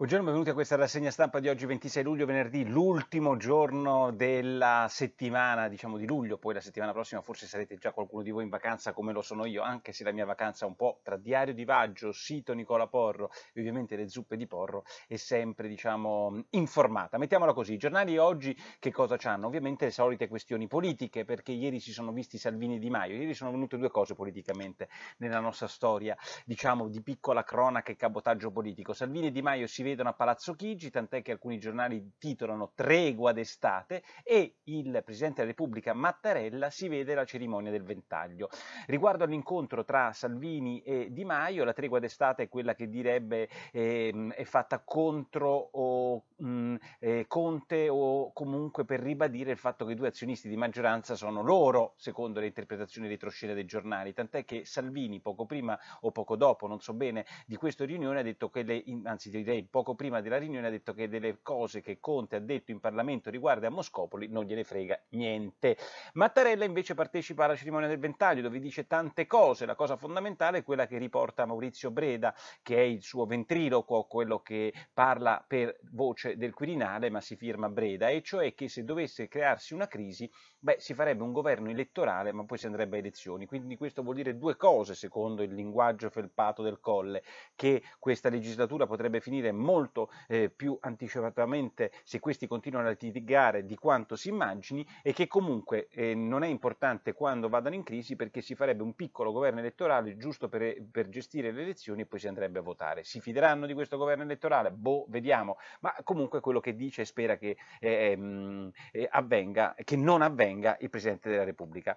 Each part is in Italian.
Buongiorno, benvenuti a questa rassegna stampa di oggi 26 luglio, venerdì, l'ultimo giorno della settimana, diciamo di luglio, poi la settimana prossima forse sarete già qualcuno di voi in vacanza come lo sono io, anche se la mia vacanza è un po' tra Diario di Vaggio, sito Nicola Porro e ovviamente le zuppe di Porro è sempre, diciamo, informata. Mettiamola così, i giornali oggi che cosa hanno? Ovviamente le solite questioni politiche, perché ieri si sono visti Salvini e Di Maio, ieri sono venute due cose politicamente nella nostra storia, diciamo, di piccola cronaca e cabotaggio politico. Salvini e Di Maio si vede vedono a Palazzo Chigi, tant'è che alcuni giornali titolano Tregua d'estate e il Presidente della Repubblica Mattarella si vede la cerimonia del ventaglio. Riguardo all'incontro tra Salvini e Di Maio, la tregua d'estate è quella che direbbe eh, è fatta contro o, mh, eh, Conte o comunque per ribadire il fatto che i due azionisti di maggioranza sono loro, secondo le interpretazioni retroscena dei giornali, tant'è che Salvini poco prima o poco dopo, non so bene, di questa riunione ha detto che le, anzi direi poco poco prima della riunione ha detto che delle cose che Conte ha detto in Parlamento riguardo a Moscopoli non gliene frega niente. Mattarella invece partecipa alla cerimonia del ventaglio dove dice tante cose, la cosa fondamentale è quella che riporta Maurizio Breda, che è il suo ventriloquo, quello che parla per voce del Quirinale, ma si firma Breda, e cioè che se dovesse crearsi una crisi beh, si farebbe un governo elettorale ma poi si andrebbe a elezioni. Quindi questo vuol dire due cose secondo il linguaggio felpato del Colle, che questa legislatura potrebbe finire molto eh, più anticipatamente se questi continuano a litigare di quanto si immagini e che comunque eh, non è importante quando vadano in crisi perché si farebbe un piccolo governo elettorale giusto per, eh, per gestire le elezioni e poi si andrebbe a votare. Si fideranno di questo governo elettorale? Boh, vediamo. Ma comunque quello che dice e spera che eh, ehm, eh avvenga, che non avvenga, venga il Presidente della Repubblica.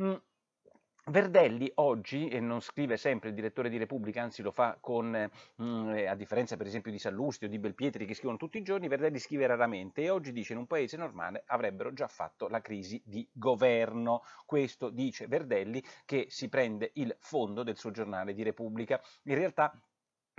Mm. Verdelli oggi, e non scrive sempre il direttore di Repubblica, anzi lo fa con, mh, mm, eh, a differenza per esempio di Sallusti o di Belpietri che scrivono tutti i giorni, Verdelli scrive raramente e oggi dice in un paese normale avrebbero già fatto la crisi di governo. Questo dice Verdelli che si prende il fondo del suo giornale di Repubblica. In realtà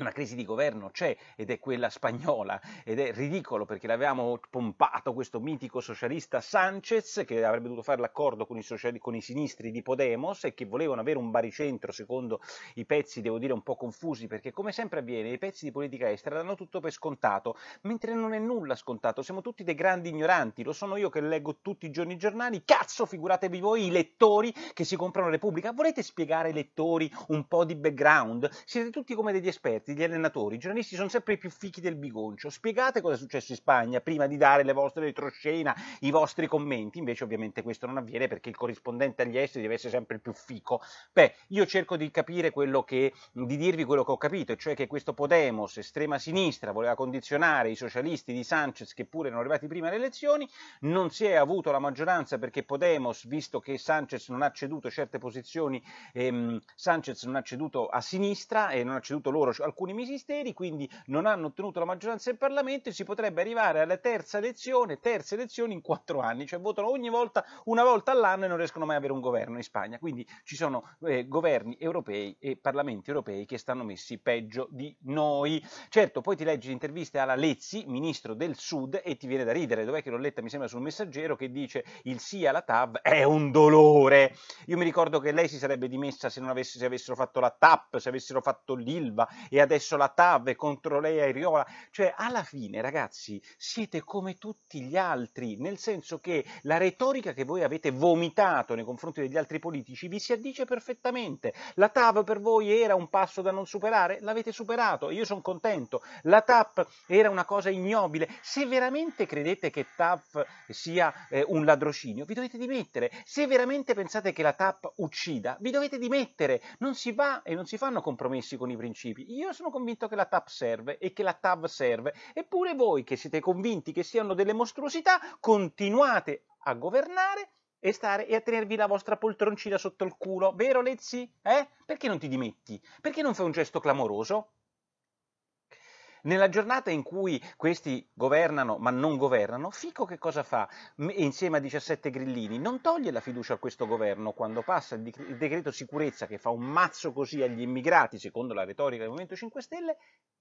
una crisi di governo c'è ed è quella spagnola ed è ridicolo perché l'avevamo pompato questo mitico socialista Sanchez che avrebbe dovuto fare l'accordo con i, sociali, con i, sinistri di Podemos e che volevano avere un baricentro secondo i pezzi devo dire un po' confusi perché come sempre avviene i pezzi di politica estera danno tutto per scontato mentre non è nulla scontato siamo tutti dei grandi ignoranti lo sono io che leggo tutti i giorni i giornali cazzo figuratevi voi i lettori che si comprano Repubblica volete spiegare ai lettori un po' di background siete tutti come degli esperti esperti, gli allenatori, i giornalisti sono sempre i più fichi del bigoncio. Spiegate cosa è successo in Spagna prima di dare le vostre retroscena, i vostri commenti. Invece, ovviamente, questo non avviene perché il corrispondente agli esteri deve essere sempre il più fico. Beh, io cerco di capire quello che, di dirvi quello che ho capito, cioè che questo Podemos, estrema sinistra, voleva condizionare i socialisti di Sanchez, che pure erano arrivati prima alle elezioni. Non si è avuto la maggioranza perché Podemos, visto che Sanchez non ha ceduto certe posizioni, ehm, Sanchez non ha ceduto a sinistra e non ha ceduto loro alcuni ministeri, quindi non hanno ottenuto la maggioranza in Parlamento e si potrebbe arrivare alla terza elezione, terza elezione in quattro anni, cioè votano ogni volta, una volta all'anno e non riescono mai ad avere un governo in Spagna. Quindi ci sono eh, governi europei e parlamenti europei che stanno messi peggio di noi. Certo, poi ti leggi l'intervista alla Lezzi, ministro del Sud, e ti viene da ridere. Dov'è che l'ho letta? Mi sembra sul messaggero che dice il sì alla TAV è un dolore. Io mi ricordo che lei si sarebbe dimessa se non avesse, se avessero fatto la TAP, se avessero fatto l'ILVA e adesso la TAV, contro lei Airiola, cioè alla fine ragazzi siete come tutti gli altri, nel senso che la retorica che voi avete vomitato nei confronti degli altri politici vi si addice perfettamente, la TAV per voi era un passo da non superare, l'avete superato, io sono contento, la TAP era una cosa ignobile, se veramente credete che TAV sia eh, un ladrocinio, vi dovete dimettere, se veramente pensate che la TAP uccida, vi dovete dimettere, non si va e non si fanno compromessi con i principi, io sono convinto che la TAP serve e che la TAV serve, eppure voi che siete convinti che siano delle mostruosità continuate a governare e, stare, e a tenervi la vostra poltroncina sotto il culo, vero Lezzi? Eh? Perché non ti dimetti? Perché non fai un gesto clamoroso? Nella giornata in cui questi governano ma non governano, Fico che cosa fa insieme a 17 grillini? Non toglie la fiducia a questo governo quando passa il decreto sicurezza che fa un mazzo così agli immigrati, secondo la retorica del Movimento 5 Stelle,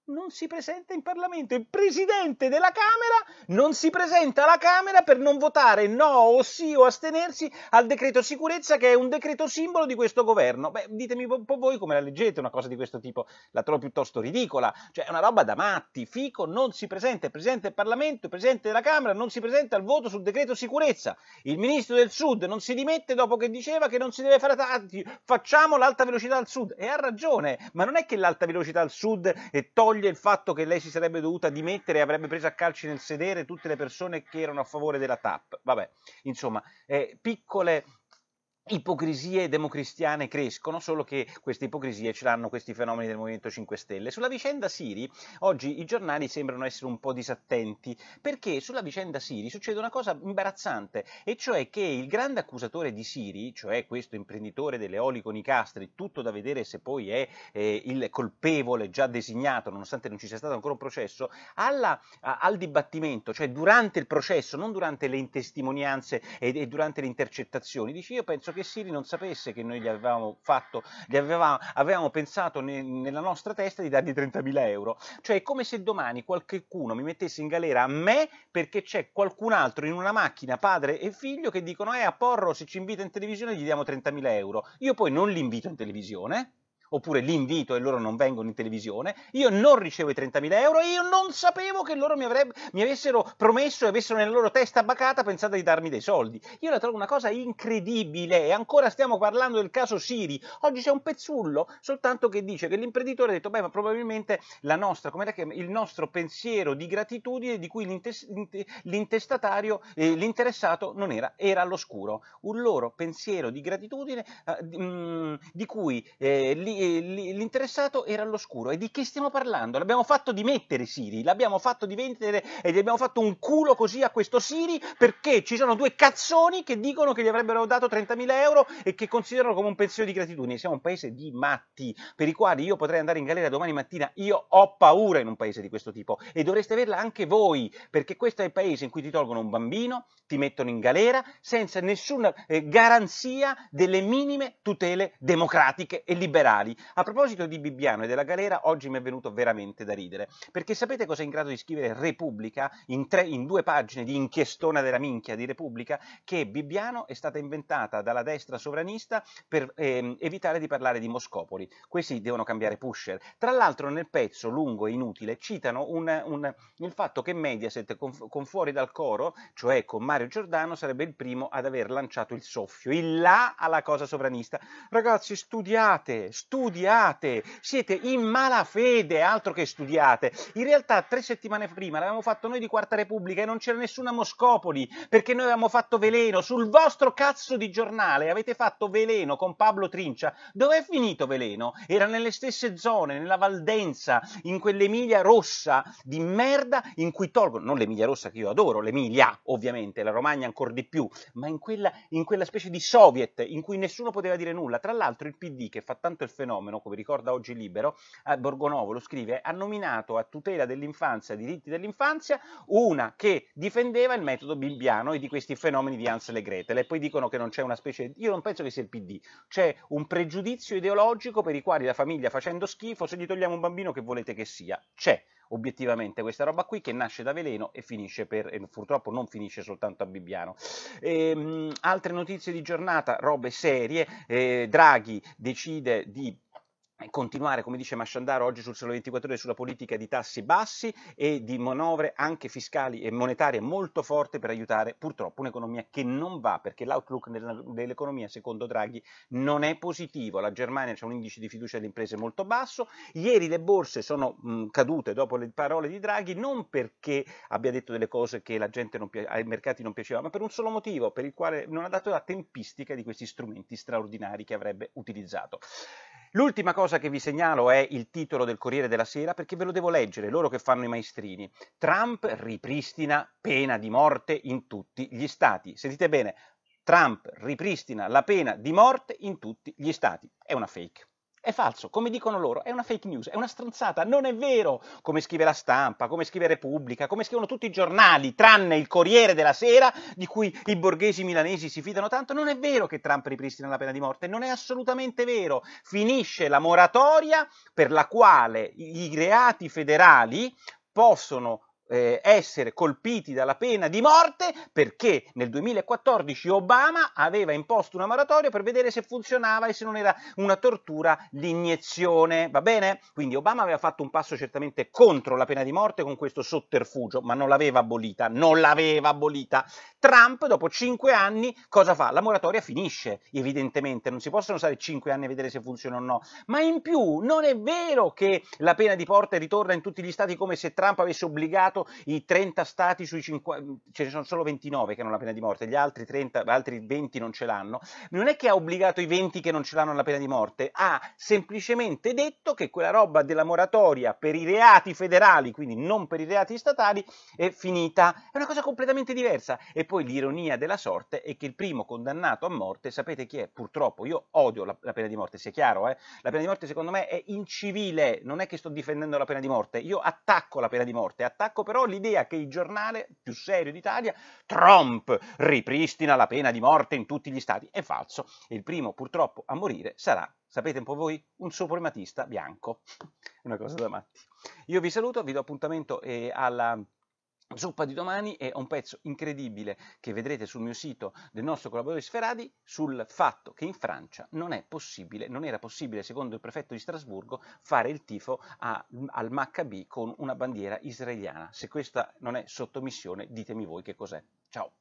non si presenta in Parlamento. Il Presidente della Camera non si presenta alla Camera per non votare no o sì o astenersi al decreto sicurezza che è un decreto simbolo di questo governo. Beh, ditemi un po' voi come la leggete una cosa di questo tipo. La trovo piuttosto ridicola. Cioè, è una roba da male. Moratti, Fico non si presenta, è Presidente del Parlamento, il Presidente della Camera non si presenta al voto sul decreto sicurezza, il Ministro del Sud non si dimette dopo che diceva che non si deve fare tanti, facciamo l'alta velocità al Sud e ha ragione, ma non è che l'alta velocità al Sud toglie il fatto che lei si sarebbe dovuta dimettere e avrebbe preso a calci nel sedere tutte le persone che erano a favore della TAP, vabbè, insomma, eh, piccole ipocrisie democristiane crescono, solo che queste ipocrisie ce l'hanno questi fenomeni del Movimento 5 Stelle. Sulla vicenda Siri, oggi i giornali sembrano essere un po' disattenti, perché sulla vicenda Siri succede una cosa imbarazzante, e cioè che il grande accusatore di Siri, cioè questo imprenditore dell'eolico Nicastri, tutto da vedere se poi è eh, il colpevole già designato, nonostante non ci sia stato ancora un processo, alla, a, al dibattimento, cioè durante il processo, non durante le testimonianze e, e durante le intercettazioni, dice io penso che Siri non sapesse che noi gli avevamo fatto, gli avevamo, avevamo pensato ne, nella nostra testa di dargli 30.000 euro. Cioè è come se domani qualcuno mi mettesse in galera a me perché c'è qualcun altro in una macchina, padre e figlio, che dicono eh a Porro se ci invita in televisione gli diamo 30.000 euro. Io poi non li invito in televisione oppure li invito e loro non vengono in televisione, io non ricevo i 30.000 euro e io non sapevo che loro mi, avrebbe, mi avessero promesso e avessero nella loro testa bacata pensato di darmi dei soldi. Io la trovo una cosa incredibile e ancora stiamo parlando del caso Siri. Oggi c'è un pezzullo soltanto che dice che l'imprenditore ha detto, beh, ma probabilmente nostra, il nostro pensiero di gratitudine di cui l'intestatario, eh, l'interessato non era, era all'oscuro. Un loro pensiero di gratitudine eh, di, mh, mm, di, cui eh, li, l'interessato era all'oscuro. E di che stiamo parlando? L'abbiamo fatto dimettere Siri, l'abbiamo fatto dimettere e gli abbiamo fatto un culo così a questo Siri perché ci sono due cazzoni che dicono che gli avrebbero dato 30.000 euro e che considerano come un pensiero di gratitudine. Siamo un paese di matti per i quali io potrei andare in galera domani mattina. Io ho paura in un paese di questo tipo e dovreste averla anche voi perché questo è il paese in cui ti tolgono un bambino, ti mettono in galera senza nessuna eh, garanzia delle minime tutele democratiche e liberali animali. A proposito di Bibbiano e della galera, oggi mi è venuto veramente da ridere, perché sapete cosa è in grado di scrivere Repubblica in, tre, in due pagine di inchiestona della minchia di Repubblica? Che Bibbiano è stata inventata dalla destra sovranista per eh, evitare di parlare di Moscopoli. Questi devono cambiare pusher. Tra l'altro nel pezzo lungo e inutile citano un, un, il fatto che Mediaset con, con fuori dal coro, cioè con Mario Giordano, sarebbe il primo ad aver lanciato il soffio, il là alla cosa sovranista. Ragazzi, studiate, studiate studiate, siete in malafede, altro che studiate. In realtà tre settimane prima l'avevamo fatto noi di Quarta Repubblica e non c'era nessuna Moscopoli, perché noi avevamo fatto veleno sul vostro cazzo di giornale, avete fatto veleno con Pablo Trincia. Dove è finito veleno? Era nelle stesse zone, nella Valdenza, in quell'Emilia rossa di merda in cui tolgono, non l'Emilia rossa che io adoro, l'Emilia ovviamente, la Romagna ancora di più, ma in quella, in quella specie di Soviet in cui nessuno poteva dire nulla. Tra l'altro il PD che fa tanto il fenomeno fenomeno, come ricorda oggi Libero, eh, Borgonovo lo scrive, ha nominato a tutela dell'infanzia, diritti dell'infanzia, una che difendeva il metodo bimbiano e di questi fenomeni di Hans e Gretel. E poi dicono che non c'è una specie, io non penso che sia il PD, c'è un pregiudizio ideologico per i quali la famiglia facendo schifo, se gli togliamo un bambino che volete che sia, c'è obiettivamente questa roba qui che nasce da veleno e finisce per, e purtroppo non finisce soltanto a Bibbiano. E, ehm, mh, altre notizie di giornata, robe serie, eh, Draghi decide di eh, continuare, come dice Masciandaro oggi sul Solo 24 Ore, sulla politica di tassi bassi e di manovre anche fiscali e monetarie molto forti per aiutare purtroppo un'economia che non va, perché l'outlook dell'economia secondo Draghi non è positivo, la Germania ha un indice di fiducia delle imprese molto basso, ieri le borse sono mh, cadute dopo le parole di Draghi non perché abbia detto delle cose che pi- ai mercati non piaceva, ma per un solo motivo, per il quale non ha dato la tempistica di questi strumenti straordinari che avrebbe utilizzato. L'ultima cosa che vi segnalo è il titolo del Corriere della Sera perché ve lo devo leggere, loro che fanno i maestrini. Trump ripristina pena di morte in tutti gli stati. Sentite bene, Trump ripristina la pena di morte in tutti gli stati. È una fake. È falso, come dicono loro, è una fake news, è una stronzata, non è vero, come scrive la stampa, come scrive Repubblica, come scrivono tutti i giornali, tranne il Corriere della Sera, di cui i borghesi milanesi si fidano tanto, non è vero che Trump ripristina la pena di morte, non è assolutamente vero. Finisce la moratoria per la quale i reati federali possono eh, essere colpiti dalla pena di morte perché nel 2014 Obama aveva imposto una moratoria per vedere se funzionava e se non era una tortura l'iniezione, va bene? Quindi Obama aveva fatto un passo certamente contro la pena di morte con questo sotterfugio, ma non l'aveva abolita, non l'aveva abolita. Trump dopo cinque anni cosa fa? La moratoria finisce, evidentemente, non si possono stare cinque anni a vedere se funziona o no, ma in più non è vero che la pena di morte ritorna in tutti gli stati come se Trump avesse obbligato Stato, i 30 Stati sui 50, ce ne sono solo 29 che hanno la pena di morte, gli altri, 30, altri 20 non ce l'hanno, non è che ha obbligato i 20 che non ce l'hanno la pena di morte, ha semplicemente detto che quella roba della moratoria per i reati federali, quindi non per i reati statali, è finita. È una cosa completamente diversa. E poi l'ironia della sorte è che il primo condannato a morte, sapete chi è? Purtroppo io odio la, la pena di morte, sia chiaro, eh? la pena di morte secondo me è incivile, non è che sto difendendo la pena di morte, io attacco la pena di morte, attacco però l'idea che il giornale più serio d'Italia, Trump, ripristina la pena di morte in tutti gli stati. È falso. Il primo purtroppo a morire sarà, sapete un po' voi, un suprematista bianco. Una cosa da matti. Io vi saluto, vi do appuntamento eh, alla Zuppa di domani è un pezzo incredibile che vedrete sul mio sito del nostro collaboratore Sferadi sul fatto che in Francia non, possibile, non era possibile, secondo il prefetto di Strasburgo, fare il tifo a, al Maccabi con una bandiera israeliana. Se questa non è sottomissione, ditemi voi che cos'è. Ciao!